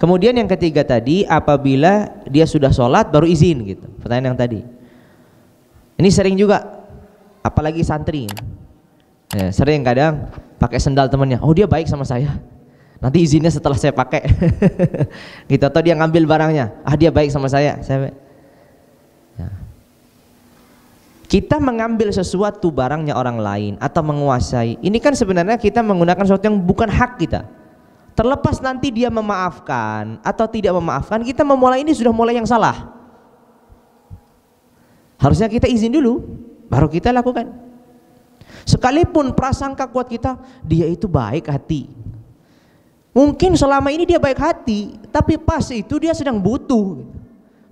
Kemudian yang ketiga tadi apabila dia sudah sholat baru izin gitu. Pertanyaan yang tadi. Ini sering juga, apalagi santri. Ya, sering kadang pakai sendal temennya. Oh dia baik sama saya. Nanti izinnya setelah saya pakai. gitu atau dia ngambil barangnya. Ah dia baik sama saya. Saya Ya. Kita mengambil sesuatu barangnya orang lain atau menguasai. Ini kan sebenarnya kita menggunakan sesuatu yang bukan hak kita Terlepas nanti dia memaafkan atau tidak memaafkan, kita memulai ini sudah mulai yang salah. Harusnya kita izin dulu, baru kita lakukan. Sekalipun prasangka kuat kita, dia itu baik hati. Mungkin selama ini dia baik hati, tapi pas itu dia sedang butuh.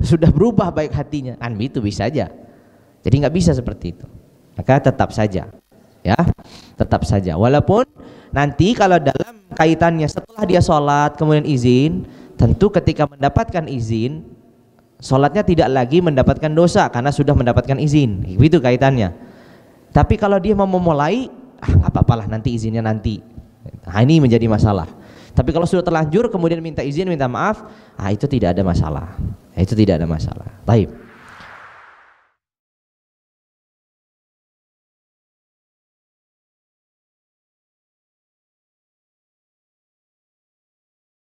Sudah berubah baik hatinya, kan itu bisa aja. Jadi nggak bisa seperti itu. Maka tetap saja, ya, tetap saja. Walaupun nanti kalau dalam kaitannya setelah dia sholat kemudian izin tentu ketika mendapatkan izin sholatnya tidak lagi mendapatkan dosa karena sudah mendapatkan izin itu kaitannya tapi kalau dia mau memulai ah nggak apa-apalah nanti izinnya nanti nah, ini menjadi masalah tapi kalau sudah terlanjur kemudian minta izin minta maaf ah itu tidak ada masalah itu tidak ada masalah baik